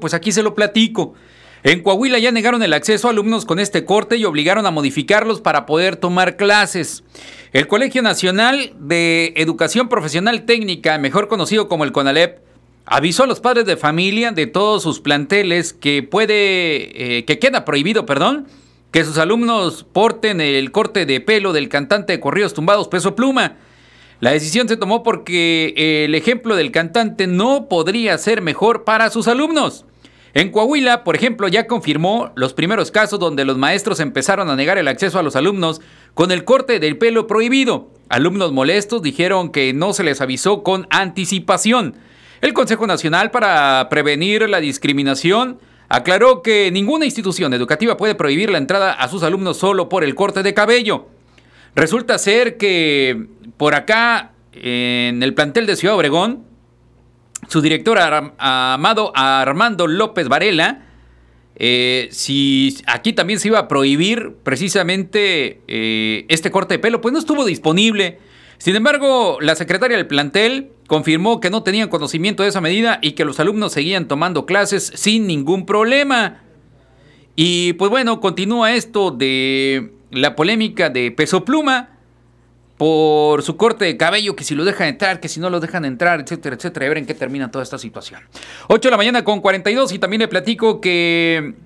pues aquí se lo platico. En Coahuila ya negaron el acceso a alumnos con este corte y obligaron a modificarlos para poder tomar clases. El Colegio Nacional de Educación Profesional Técnica, mejor conocido como el CONALEP, avisó a los padres de familia de todos sus planteles que puede, eh, que queda prohibido, perdón, que sus alumnos porten el corte de pelo del cantante de corridos tumbados Peso Pluma. La decisión se tomó porque eh, el ejemplo del cantante no podría ser mejor para sus alumnos. En Coahuila, por ejemplo, ya confirmó los primeros casos donde los maestros empezaron a negar el acceso a los alumnos con el corte del pelo prohibido. Alumnos molestos dijeron que no se les avisó con anticipación. El Consejo Nacional para Prevenir la Discriminación aclaró que ninguna institución educativa puede prohibir la entrada a sus alumnos solo por el corte de cabello. Resulta ser que por acá, en el plantel de Ciudad Obregón, su director Amado Armando López Varela, eh, si aquí también se iba a prohibir precisamente eh, este corte de pelo, pues no estuvo disponible. Sin embargo, la secretaria del plantel confirmó que no tenían conocimiento de esa medida y que los alumnos seguían tomando clases sin ningún problema. Y pues bueno, continúa esto de la polémica de Peso Pluma por su corte de cabello, que si lo dejan entrar, que si no lo dejan entrar, etcétera, etcétera. A ver en qué termina toda esta situación. 8 de la mañana con 42 y también le platico que